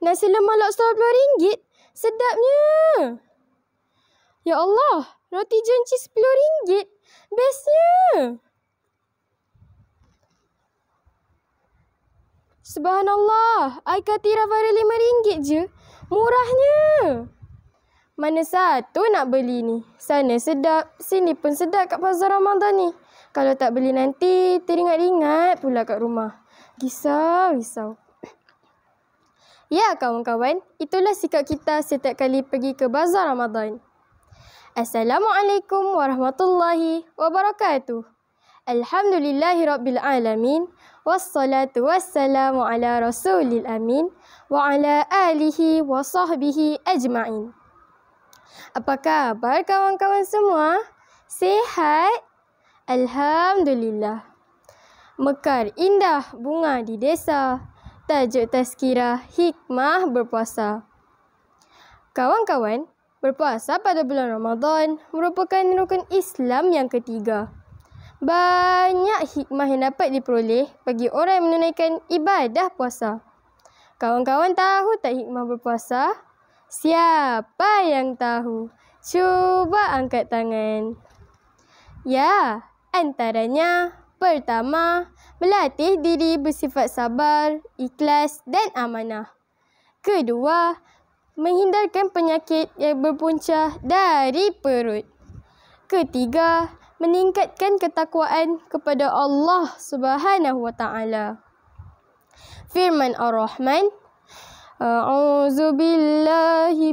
Nasi lemak lobster RM10. Sedapnya. Ya Allah, roti cheese rm ringgit, Bestnya. Subhanallah, air kati rafara lima ringgit je. Murahnya. Mana satu nak beli ni? Sana sedap, sini pun sedap kat Pasar Ramadan ni. Kalau tak beli nanti, teringat-ingat pula kat rumah. Gisau, gisau. Ya kawan-kawan, itulah sikap kita setiap kali pergi ke bazar Ramadan. Assalamualaikum warahmatullahi wabarakatuh. Alhamdulillahi rabbil alamin. Wassalatu wassalamu ala rasulil amin. Wa ala alihi wa sahbihi ajma'in. Apa kabar kawan-kawan semua? Sehat? Alhamdulillah. Mekar indah bunga di desa tajuk tazkira Hikmah Berpuasa. Kawan-kawan, berpuasa pada bulan Ramadan merupakan rukun Islam yang ketiga. Banyak hikmah yang dapat diperoleh bagi orang yang menunaikan ibadah puasa. Kawan-kawan tahu tak hikmah berpuasa? Siapa yang tahu? Cuba angkat tangan. Ya, antaranya Pertama, melatih diri bersifat sabar, ikhlas dan amanah. Kedua, menghindarkan penyakit yang berpunca dari perut. Ketiga, meningkatkan ketakwaan kepada Allah Subhanahu Wa Taala. Firman Ar-Rahman A'udzu billahi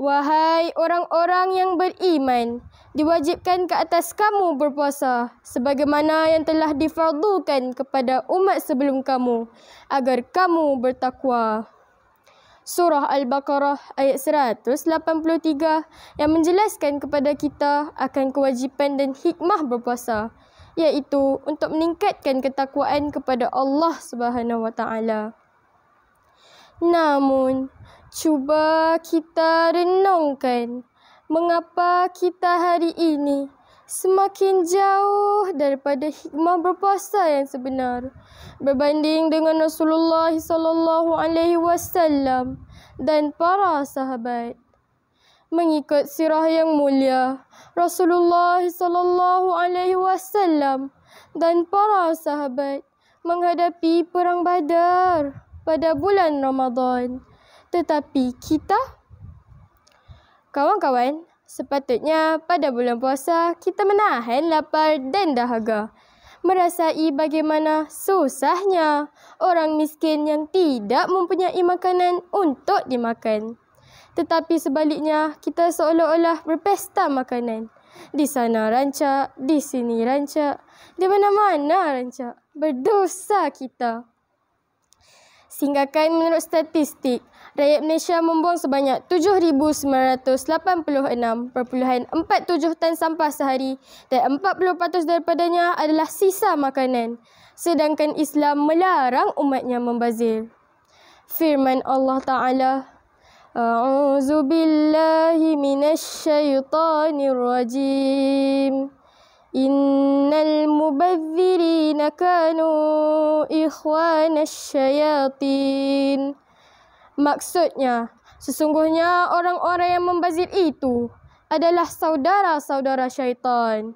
Wahai orang-orang yang beriman, diwajibkan ke atas kamu berpuasa sebagaimana yang telah difardukan kepada umat sebelum kamu agar kamu bertakwa. Surah Al-Baqarah ayat 183 yang menjelaskan kepada kita akan kewajipan dan hikmah berpuasa iaitu untuk meningkatkan ketakwaan kepada Allah Subhanahu wa taala. Namun, Cuba kita renungkan mengapa kita hari ini semakin jauh daripada hikmah berpuasa yang sebenar berbanding dengan Rasulullah sallallahu alaihi wasallam dan para sahabat. Mengikut sirah yang mulia Rasulullah sallallahu alaihi wasallam dan para sahabat menghadapi perang Badar pada bulan Ramadan tetapi kita kawan-kawan sepatutnya pada bulan puasa kita menahan lapar dan dahaga merasai bagaimana susahnya orang miskin yang tidak mempunyai makanan untuk dimakan tetapi sebaliknya kita seolah-olah berpesta makanan di sana rancak di sini rancak di mana-mana rancak berdosa kita Singgahkan menurut statistik, rakyat Malaysia membuang sebanyak 7,986.47 tan sampah sehari dan 40% daripadanya adalah sisa makanan. Sedangkan Islam melarang umatnya membazir. Firman Allah Ta'ala, A'udzu billahi minasyaitonir rajim. Innal mubadzirina kanu ikhwanasyayatin. syayatin. Maksudnya, sesungguhnya orang-orang yang membazir itu adalah saudara-saudara syaitan.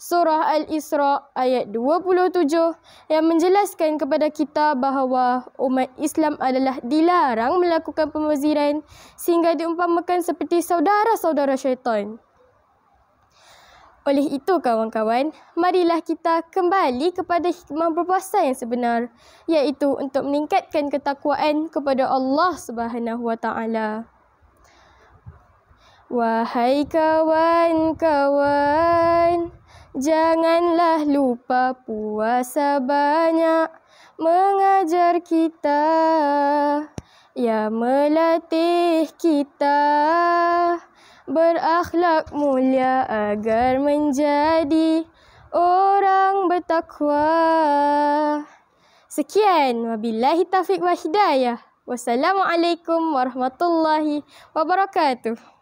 Surah Al-Isra ayat 27 yang menjelaskan kepada kita bahawa umat Islam adalah dilarang melakukan pemaziran sehingga diumpamakan seperti saudara-saudara syaitan. Oleh itu kawan-kawan, marilah kita kembali kepada hikmah berpuasa yang sebenar iaitu untuk meningkatkan ketakwaan kepada Allah Subhanahu wa taala. Wahai kawan-kawan, janganlah lupa puasa banyak mengajar kita ya melatih kita berakhlak mulia agar menjadi orang bertakwa. Sekian, wabillahi taufiq wa hidayah. Wassalamualaikum warahmatullahi wabarakatuh.